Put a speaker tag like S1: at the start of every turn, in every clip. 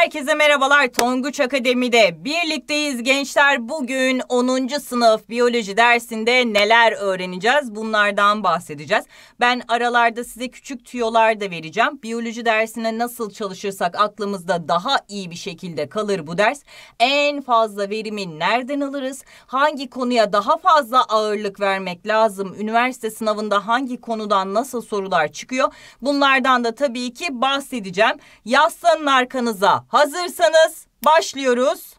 S1: Herkese merhabalar Tonguç Akademi'de birlikteyiz gençler. Bugün 10. sınıf biyoloji dersinde neler öğreneceğiz bunlardan bahsedeceğiz. Ben aralarda size küçük tüyolar da vereceğim. Biyoloji dersine nasıl çalışırsak aklımızda daha iyi bir şekilde kalır bu ders. En fazla verimi nereden alırız? Hangi konuya daha fazla ağırlık vermek lazım? Üniversite sınavında hangi konudan nasıl sorular çıkıyor? Bunlardan da tabii ki bahsedeceğim. Yaslanın arkanıza Hazırsanız başlıyoruz.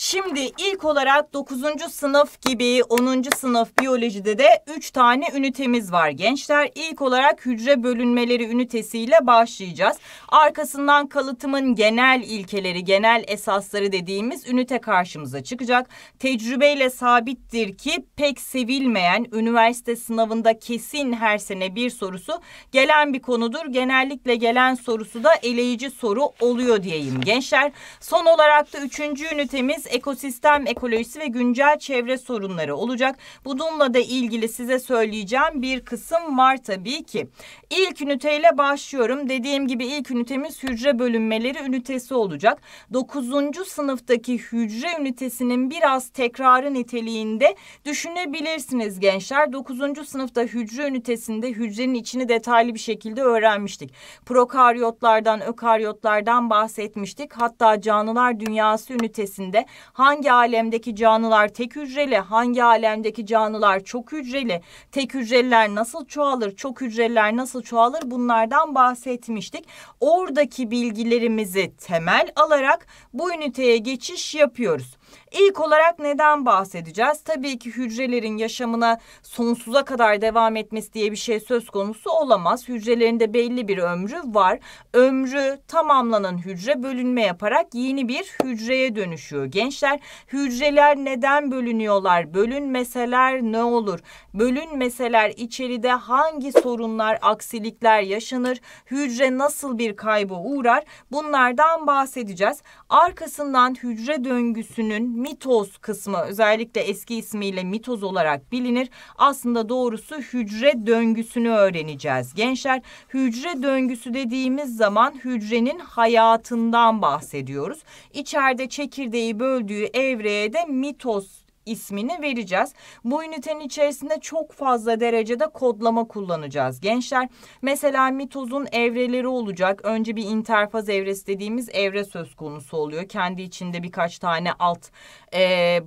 S1: Şimdi ilk olarak 9. sınıf gibi 10. sınıf biyolojide de 3 tane ünitemiz var gençler. İlk olarak hücre bölünmeleri ünitesiyle başlayacağız. Arkasından kalıtımın genel ilkeleri, genel esasları dediğimiz ünite karşımıza çıkacak. Tecrübeyle sabittir ki pek sevilmeyen üniversite sınavında kesin her sene bir sorusu gelen bir konudur. Genellikle gelen sorusu da eleyici soru oluyor diyeyim gençler. Son olarak da 3. ünitemiz ekosistem ekolojisi ve güncel çevre sorunları olacak. Bununla da ilgili size söyleyeceğim bir kısım var tabii ki. İlk üniteyle başlıyorum. Dediğim gibi ilk ünitemiz hücre bölünmeleri ünitesi olacak. 9. sınıftaki hücre ünitesinin biraz tekrarı niteliğinde düşünebilirsiniz gençler. 9. sınıfta hücre ünitesinde hücrenin içini detaylı bir şekilde öğrenmiştik. Prokaryotlardan, ökaryotlardan bahsetmiştik. Hatta canlılar dünyası ünitesinde Hangi alemdeki canlılar tek hücreli, hangi alemdeki canlılar çok hücreli, tek hücreliler nasıl çoğalır, çok hücreliler nasıl çoğalır bunlardan bahsetmiştik. Oradaki bilgilerimizi temel alarak bu üniteye geçiş yapıyoruz. İlk olarak neden bahsedeceğiz? Tabii ki hücrelerin yaşamına sonsuza kadar devam etmesi diye bir şey söz konusu olamaz. Hücrelerinde belli bir ömrü var. Ömrü tamamlanan hücre bölünme yaparak yeni bir hücreye dönüşüyor. Gençler hücreler neden bölünüyorlar? Bölünmeseler ne olur? Bölünmeseler içeride hangi sorunlar, aksilikler yaşanır? Hücre nasıl bir kayba uğrar? Bunlardan bahsedeceğiz. Arkasından hücre döngüsünü bugün mitoz kısmı özellikle eski ismiyle mitoz olarak bilinir. Aslında doğrusu hücre döngüsünü öğreneceğiz gençler. Hücre döngüsü dediğimiz zaman hücrenin hayatından bahsediyoruz. İçeride çekirdeği böldüğü evreye de mitoz ismini vereceğiz. Bu ünitenin içerisinde çok fazla derecede kodlama kullanacağız gençler. Mesela mitozun evreleri olacak. Önce bir interfaz evresi dediğimiz evre söz konusu oluyor. Kendi içinde birkaç tane alt e,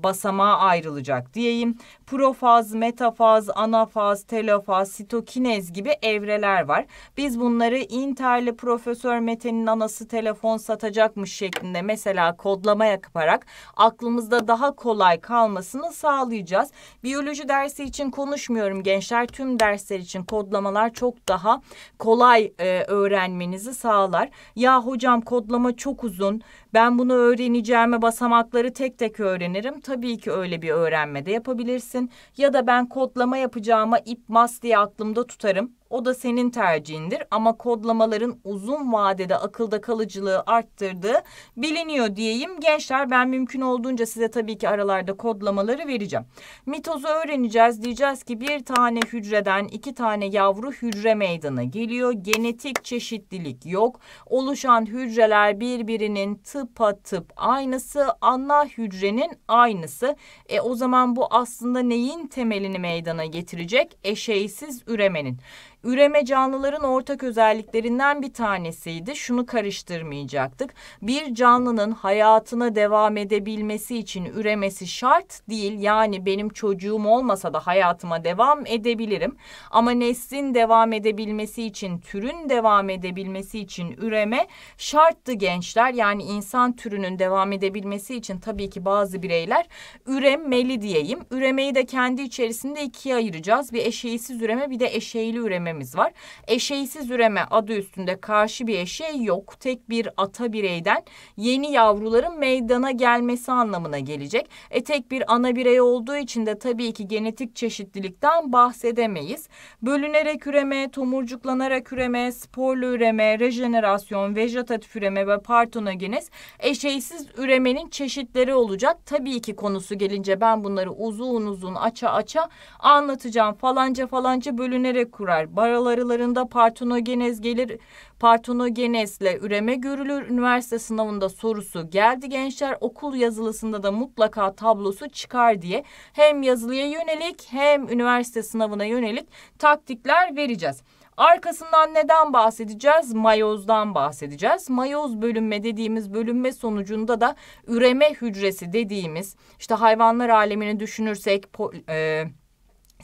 S1: basamağa ayrılacak diyeyim. Profaz, metafaz, anafaz, telofaz, sitokinez gibi evreler var. Biz bunları Inter'li Profesör Mete'nin anası telefon satacakmış şeklinde mesela kodlama yaparak aklımızda daha kolay kalması olmasını sağlayacağız. Biyoloji dersi için konuşmuyorum gençler. Tüm dersler için kodlamalar çok daha kolay e, öğrenmenizi sağlar. Ya hocam kodlama çok uzun. Ben bunu öğreneceğime basamakları tek tek öğrenirim. Tabii ki öyle bir öğrenme de yapabilirsin. Ya da ben kodlama yapacağıma mas diye aklımda tutarım o da senin tercihindir ama kodlamaların uzun vadede akılda kalıcılığı arttırdığı biliniyor diyeyim. Gençler ben mümkün olduğunca size tabii ki aralarda kodlamaları vereceğim. Mitozu öğreneceğiz. Diyeceğiz ki bir tane hücreden iki tane yavru hücre meydana geliyor. Genetik çeşitlilik yok. Oluşan hücreler birbirinin tıpa tıp aynısı. Ana hücrenin aynısı. E o zaman bu aslında neyin temelini meydana getirecek? Eşeysiz üremenin üreme canlıların ortak özelliklerinden bir tanesiydi. Şunu karıştırmayacaktık. Bir canlının hayatına devam edebilmesi için üremesi şart değil. Yani benim çocuğum olmasa da hayatıma devam edebilirim. Ama neslin devam edebilmesi için, türün devam edebilmesi için üreme şarttı gençler. Yani insan türünün devam edebilmesi için tabii ki bazı bireyler üremeli diyeyim. Üremeyi de kendi içerisinde ikiye ayıracağız. Bir eşeğisiz üreme bir de eşeğli üreme ürememiz var. Eşeğsiz üreme adı üstünde karşı bir eşeği yok. Tek bir ata bireyden yeni yavruların meydana gelmesi anlamına gelecek. E tek bir ana birey olduğu için de tabii ki genetik çeşitlilikten bahsedemeyiz. Bölünerek üreme, tomurcuklanarak üreme, sporlu üreme, rejenerasyon, vejetatif üreme ve partonogeniz eşeğsiz üremenin çeşitleri olacak. Tabii ki konusu gelince ben bunları uzun uzun aça aça anlatacağım. Falanca falanca bölünerek kurar Baralarılarında partonogenez gelir partonogenezle üreme görülür. Üniversite sınavında sorusu geldi gençler okul yazılısında da mutlaka tablosu çıkar diye hem yazılıya yönelik hem üniversite sınavına yönelik taktikler vereceğiz. Arkasından neden bahsedeceğiz? Mayozdan bahsedeceğiz. Mayoz bölünme dediğimiz bölünme sonucunda da üreme hücresi dediğimiz işte hayvanlar alemini düşünürsek po, e,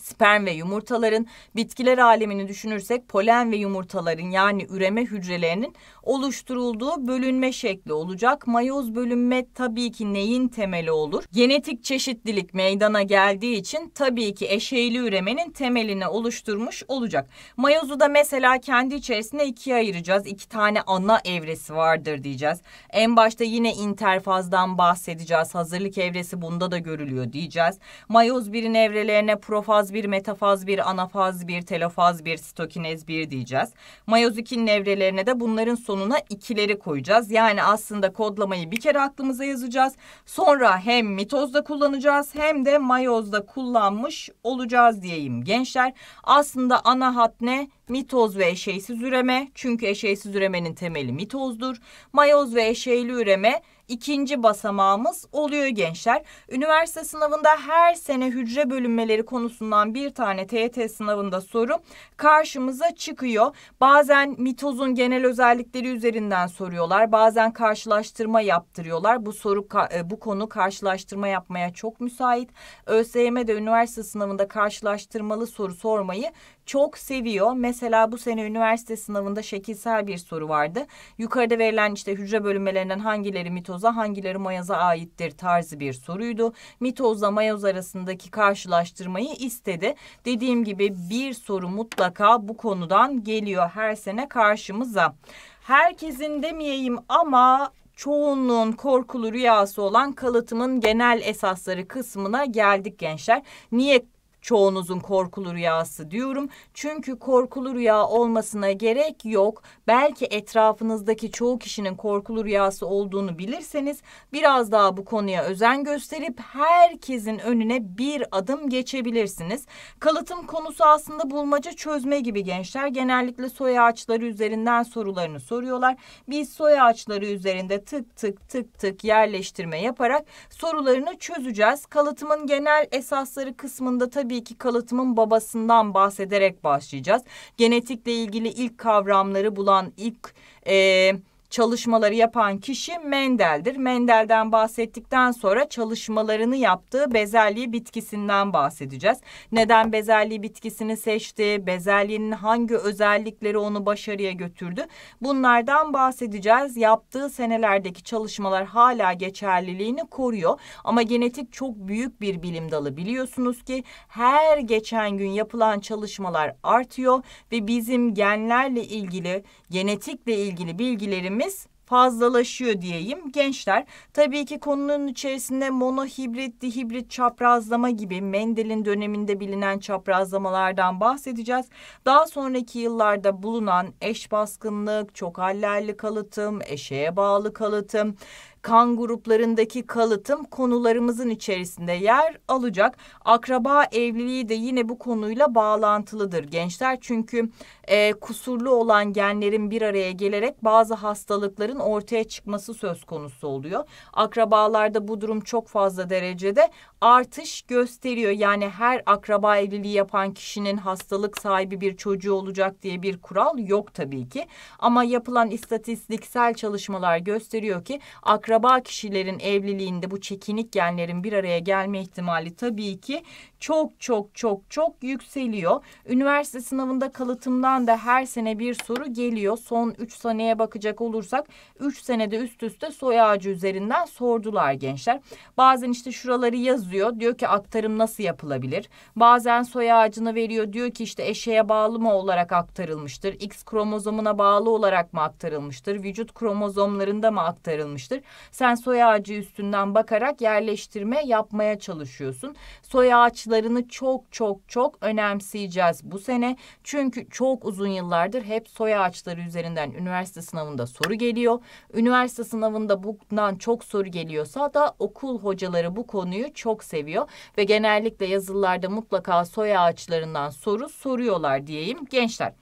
S1: sperm ve yumurtaların, bitkiler alemini düşünürsek polen ve yumurtaların yani üreme hücrelerinin oluşturulduğu bölünme şekli olacak. Mayoz bölünme tabii ki neyin temeli olur? Genetik çeşitlilik meydana geldiği için tabii ki eşeyli üremenin temelini oluşturmuş olacak. Mayozu da mesela kendi içerisinde ikiye ayıracağız. İki tane ana evresi vardır diyeceğiz. En başta yine interfazdan bahsedeceğiz. Hazırlık evresi bunda da görülüyor diyeceğiz. Mayoz birin evrelerine profaz metafaz 1, metafaz bir anafaz bir telofaz bir stokinez bir diyeceğiz. Mayoz 2'nin evrelerine de bunların sonuna ikileri koyacağız. Yani aslında kodlamayı bir kere aklımıza yazacağız. Sonra hem mitozda kullanacağız hem de mayozda kullanmış olacağız diyeyim gençler. Aslında ana hat ne? Mitoz ve eşeysiz üreme. Çünkü eşeysiz üremenin temeli mitozdur. Mayoz ve eşeyli üreme ikinci basamağımız oluyor gençler. Üniversite sınavında her sene hücre bölünmeleri konusundan bir tane TYT sınavında soru karşımıza çıkıyor. Bazen mitozun genel özellikleri üzerinden soruyorlar. Bazen karşılaştırma yaptırıyorlar. Bu soru e, bu konu karşılaştırma yapmaya çok müsait. ÖSYM'de üniversite sınavında karşılaştırmalı soru sormayı çok seviyor. Mesela bu sene üniversite sınavında şekilsel bir soru vardı. Yukarıda verilen işte hücre bölünmelerinden hangileri mitoz mitoza hangileri mayaza aittir tarzı bir soruydu. Mitozla mayoz arasındaki karşılaştırmayı istedi. Dediğim gibi bir soru mutlaka bu konudan geliyor her sene karşımıza. Herkesin demeyeyim ama çoğunluğun korkulu rüyası olan kalıtımın genel esasları kısmına geldik gençler. Niye çoğunuzun korkulu rüyası diyorum. Çünkü korkulu rüya olmasına gerek yok. Belki etrafınızdaki çoğu kişinin korkulu rüyası olduğunu bilirseniz biraz daha bu konuya özen gösterip herkesin önüne bir adım geçebilirsiniz. Kalıtım konusu aslında bulmaca çözme gibi gençler. Genellikle soy ağaçları üzerinden sorularını soruyorlar. Biz soy ağaçları üzerinde tık tık tık tık yerleştirme yaparak sorularını çözeceğiz. Kalıtımın genel esasları kısmında tabii tabii ki kalıtımın babasından bahsederek başlayacağız. Genetikle ilgili ilk kavramları bulan ilk... E, çalışmaları yapan kişi Mendel'dir. Mendel'den bahsettikten sonra çalışmalarını yaptığı bezelye bitkisinden bahsedeceğiz. Neden bezelye bitkisini seçti, bezelyenin hangi özellikleri onu başarıya götürdü bunlardan bahsedeceğiz. Yaptığı senelerdeki çalışmalar hala geçerliliğini koruyor ama genetik çok büyük bir bilim dalı biliyorsunuz ki her geçen gün yapılan çalışmalar artıyor ve bizim genlerle ilgili genetikle ilgili bilgilerimiz üretimimiz fazlalaşıyor diyeyim. Gençler tabii ki konunun içerisinde monohibrit, dihibrit çaprazlama gibi Mendel'in döneminde bilinen çaprazlamalardan bahsedeceğiz. Daha sonraki yıllarda bulunan eş baskınlık, çok hallerli kalıtım, eşeğe bağlı kalıtım, Kan gruplarındaki kalıtım konularımızın içerisinde yer alacak. Akraba evliliği de yine bu konuyla bağlantılıdır gençler. Çünkü e, kusurlu olan genlerin bir araya gelerek bazı hastalıkların ortaya çıkması söz konusu oluyor. Akrabalarda bu durum çok fazla derecede artış gösteriyor. Yani her akraba evliliği yapan kişinin hastalık sahibi bir çocuğu olacak diye bir kural yok tabii ki. Ama yapılan istatistiksel çalışmalar gösteriyor ki akraba akraba kişilerin evliliğinde bu çekinik genlerin bir araya gelme ihtimali tabii ki çok çok çok çok yükseliyor. Üniversite sınavında kalıtımdan da her sene bir soru geliyor. Son 3 seneye bakacak olursak 3 senede üst üste soy ağacı üzerinden sordular gençler. Bazen işte şuraları yazıyor. Diyor ki aktarım nasıl yapılabilir? Bazen soy ağacını veriyor. Diyor ki işte eşeğe bağlı mı olarak aktarılmıştır? X kromozomuna bağlı olarak mı aktarılmıştır? Vücut kromozomlarında mı aktarılmıştır? Sen soy ağacı üstünden bakarak yerleştirme yapmaya çalışıyorsun. Soy ağaçlarını çok çok çok önemseyeceğiz bu sene. Çünkü çok uzun yıllardır hep soy ağaçları üzerinden üniversite sınavında soru geliyor. Üniversite sınavında bundan çok soru geliyorsa da okul hocaları bu konuyu çok seviyor ve genellikle yazılarda mutlaka soy ağaçlarından soru soruyorlar diyeyim gençler.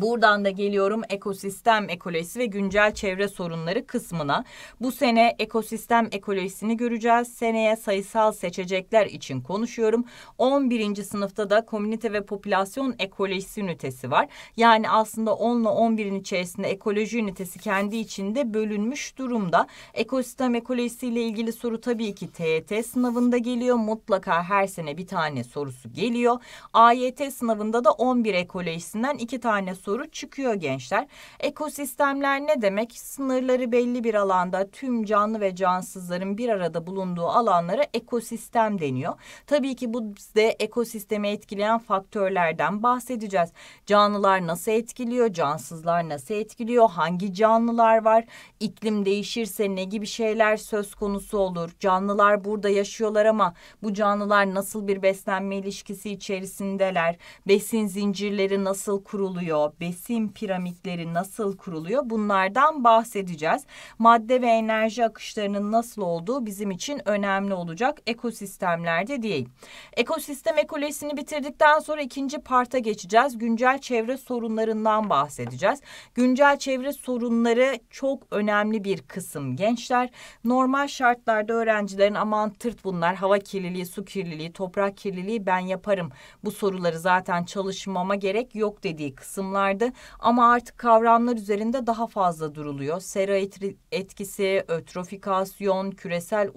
S1: Buradan da geliyorum ekosistem ekolojisi ve güncel çevre sorunları kısmına. Bu sene ekosistem ekolojisini göreceğiz. Seneye sayısal seçecekler için konuşuyorum. 11. sınıfta da komünite ve popülasyon ekolojisi ünitesi var. Yani aslında 10 ile 11'in içerisinde ekoloji ünitesi kendi içinde bölünmüş durumda. Ekosistem ekolojisi ile ilgili soru tabii ki TET sınavında geliyor. Mutlaka her sene bir tane sorusu geliyor. AYT sınavında da 11 ekolojisinden iki tane soru çıkıyor gençler. Ekosistemler ne demek? Sınırları belli bir alanda tüm canlı ve cansızların bir arada bulunduğu alanlara ekosistem deniyor. Tabii ki bu de ekosistemi etkileyen faktörlerden bahsedeceğiz. Canlılar nasıl etkiliyor? Cansızlar nasıl etkiliyor? Hangi canlılar var? İklim değişirse ne gibi şeyler söz konusu olur? Canlılar burada yaşıyorlar ama bu canlılar nasıl bir beslenme ilişkisi içerisindeler? Besin zincirleri nasıl kuruluyor? besin piramitleri nasıl kuruluyor bunlardan bahsedeceğiz. Madde ve enerji akışlarının nasıl olduğu bizim için önemli olacak ekosistemlerde diyeyim. Ekosistem ekolojisini bitirdikten sonra ikinci parta geçeceğiz. Güncel çevre sorunlarından bahsedeceğiz. Güncel çevre sorunları çok önemli bir kısım gençler. Normal şartlarda öğrencilerin aman tırt bunlar hava kirliliği, su kirliliği, toprak kirliliği ben yaparım. Bu soruları zaten çalışmama gerek yok dediği kısımlar dönemlerde ama artık kavramlar üzerinde daha fazla duruluyor. Sera etkisi, ötrofikasyon, küresel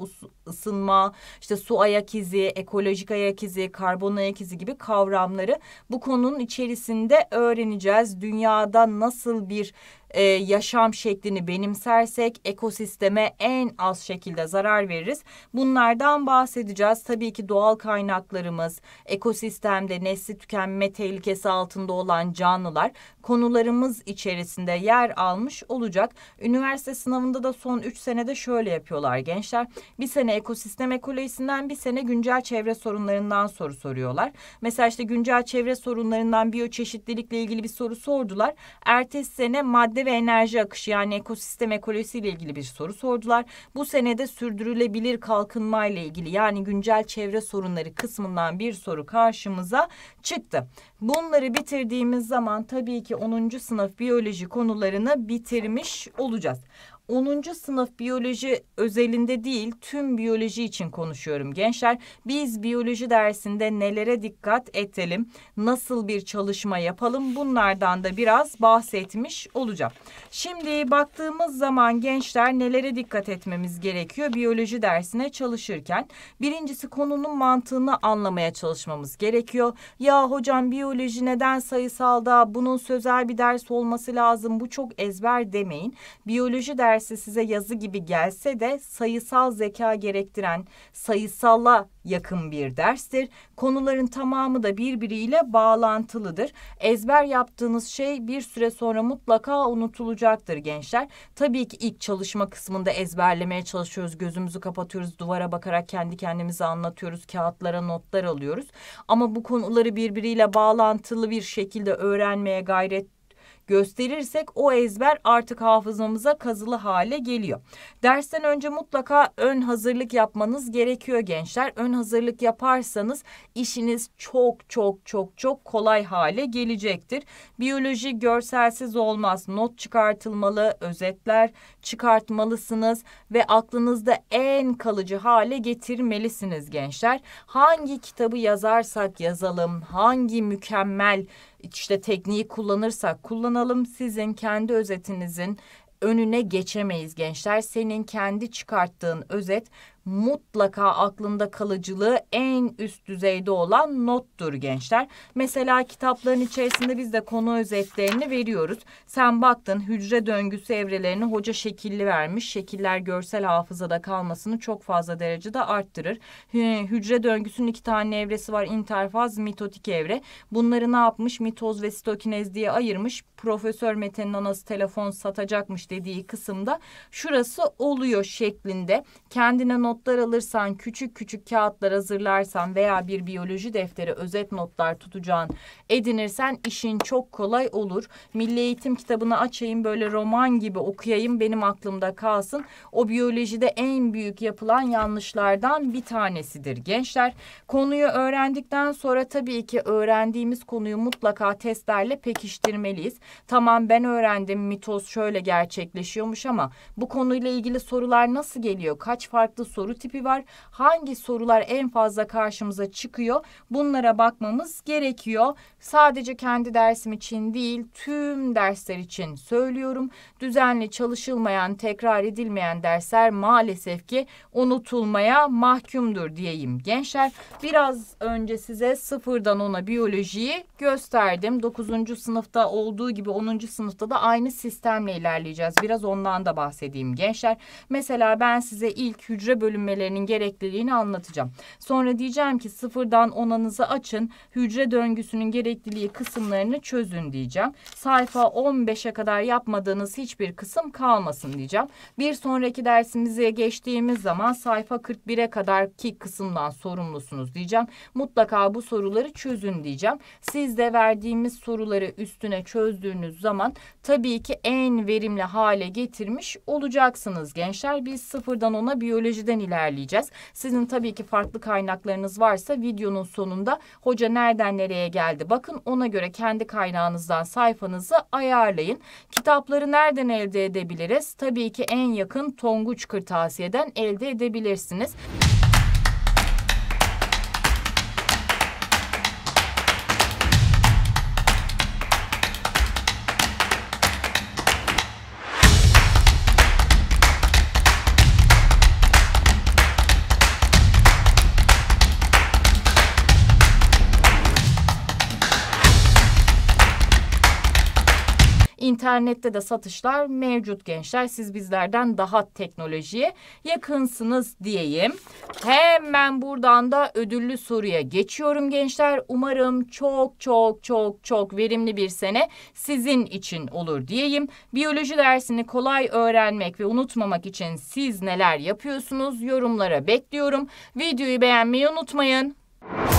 S1: ısınma, işte su ayak izi, ekolojik ayak izi, karbon ayak izi gibi kavramları bu konunun içerisinde öğreneceğiz. Dünyada nasıl bir e, yaşam şeklini benimsersek ekosisteme en az şekilde zarar veririz. Bunlardan bahsedeceğiz. Tabii ki doğal kaynaklarımız, ekosistemde nesli tükenme tehlikesi altında olan canlılar konularımız içerisinde yer almış olacak. Üniversite sınavında da son 3 senede şöyle yapıyorlar gençler. Bir sene ekosistem ekolojisinden bir sene güncel çevre sorunlarından soru soruyorlar. Mesela işte güncel çevre sorunlarından biyoçeşitlilikle ilgili bir soru sordular. Ertesi sene madde madde ve enerji akışı yani ekosistem ekolojisi ile ilgili bir soru sordular. Bu senede sürdürülebilir kalkınma ile ilgili yani güncel çevre sorunları kısmından bir soru karşımıza çıktı. Bunları bitirdiğimiz zaman tabii ki 10. sınıf biyoloji konularını bitirmiş olacağız. 10. sınıf biyoloji özelinde değil tüm biyoloji için konuşuyorum gençler. Biz biyoloji dersinde nelere dikkat edelim? Nasıl bir çalışma yapalım? Bunlardan da biraz bahsetmiş olacağım. Şimdi baktığımız zaman gençler nelere dikkat etmemiz gerekiyor biyoloji dersine çalışırken? Birincisi konunun mantığını anlamaya çalışmamız gerekiyor. Ya hocam biyoloji neden sayısalda? Bunun sözel bir ders olması lazım. Bu çok ezber demeyin. Biyoloji dersi dersi size yazı gibi gelse de sayısal zeka gerektiren sayısalla yakın bir derstir. Konuların tamamı da birbiriyle bağlantılıdır. Ezber yaptığınız şey bir süre sonra mutlaka unutulacaktır gençler. Tabii ki ilk çalışma kısmında ezberlemeye çalışıyoruz. Gözümüzü kapatıyoruz, duvara bakarak kendi kendimize anlatıyoruz, kağıtlara notlar alıyoruz. Ama bu konuları birbiriyle bağlantılı bir şekilde öğrenmeye gayret gösterirsek o ezber artık hafızamıza kazılı hale geliyor. Dersten önce mutlaka ön hazırlık yapmanız gerekiyor gençler. Ön hazırlık yaparsanız işiniz çok çok çok çok kolay hale gelecektir. Biyoloji görselsiz olmaz. Not çıkartılmalı, özetler çıkartmalısınız ve aklınızda en kalıcı hale getirmelisiniz gençler. Hangi kitabı yazarsak yazalım, hangi mükemmel işte tekniği kullanırsak kullanalım sizin kendi özetinizin önüne geçemeyiz gençler. Senin kendi çıkarttığın özet mutlaka aklında kalıcılığı en üst düzeyde olan nottur gençler. Mesela kitapların içerisinde biz de konu özetlerini veriyoruz. Sen baktın hücre döngüsü evrelerini hoca şekilli vermiş. Şekiller görsel hafızada kalmasını çok fazla derecede arttırır. Hücre döngüsünün iki tane evresi var. interfaz, mitotik evre. Bunları ne yapmış? Mitoz ve sitokinez diye ayırmış. Profesör Mete'nin anası telefon satacakmış dediği kısımda şurası oluyor şeklinde. Kendine not notlar alırsan, küçük küçük kağıtlar hazırlarsan veya bir biyoloji defteri özet notlar tutacağın edinirsen işin çok kolay olur. Milli Eğitim kitabını açayım böyle roman gibi okuyayım benim aklımda kalsın. O biyolojide en büyük yapılan yanlışlardan bir tanesidir gençler. Konuyu öğrendikten sonra tabii ki öğrendiğimiz konuyu mutlaka testlerle pekiştirmeliyiz. Tamam ben öğrendim mitos şöyle gerçekleşiyormuş ama bu konuyla ilgili sorular nasıl geliyor? Kaç farklı soru soru tipi var. Hangi sorular en fazla karşımıza çıkıyor? Bunlara bakmamız gerekiyor. Sadece kendi dersim için değil, tüm dersler için söylüyorum. Düzenli çalışılmayan, tekrar edilmeyen dersler maalesef ki unutulmaya mahkumdur diyeyim gençler. Biraz önce size sıfırdan ona biyolojiyi gösterdim. Dokuzuncu sınıfta olduğu gibi onuncu sınıfta da aynı sistemle ilerleyeceğiz. Biraz ondan da bahsedeyim gençler. Mesela ben size ilk hücre bölümü bölünmelerinin gerekliliğini anlatacağım. Sonra diyeceğim ki sıfırdan onanızı açın. Hücre döngüsünün gerekliliği kısımlarını çözün diyeceğim. Sayfa 15'e kadar yapmadığınız hiçbir kısım kalmasın diyeceğim. Bir sonraki dersimize geçtiğimiz zaman sayfa 41'e kadar ki kısımdan sorumlusunuz diyeceğim. Mutlaka bu soruları çözün diyeceğim. Siz de verdiğimiz soruları üstüne çözdüğünüz zaman tabii ki en verimli hale getirmiş olacaksınız gençler. Biz sıfırdan ona biyolojide üzerinden ilerleyeceğiz. Sizin tabii ki farklı kaynaklarınız varsa videonun sonunda hoca nereden nereye geldi bakın ona göre kendi kaynağınızdan sayfanızı ayarlayın. Kitapları nereden elde edebiliriz? Tabii ki en yakın Tonguç Kırtasiye'den elde edebilirsiniz. İnternette de satışlar mevcut gençler. Siz bizlerden daha teknolojiye yakınsınız diyeyim. Hemen buradan da ödüllü soruya geçiyorum gençler. Umarım çok çok çok çok verimli bir sene sizin için olur diyeyim. Biyoloji dersini kolay öğrenmek ve unutmamak için siz neler yapıyorsunuz yorumlara bekliyorum. Videoyu beğenmeyi unutmayın.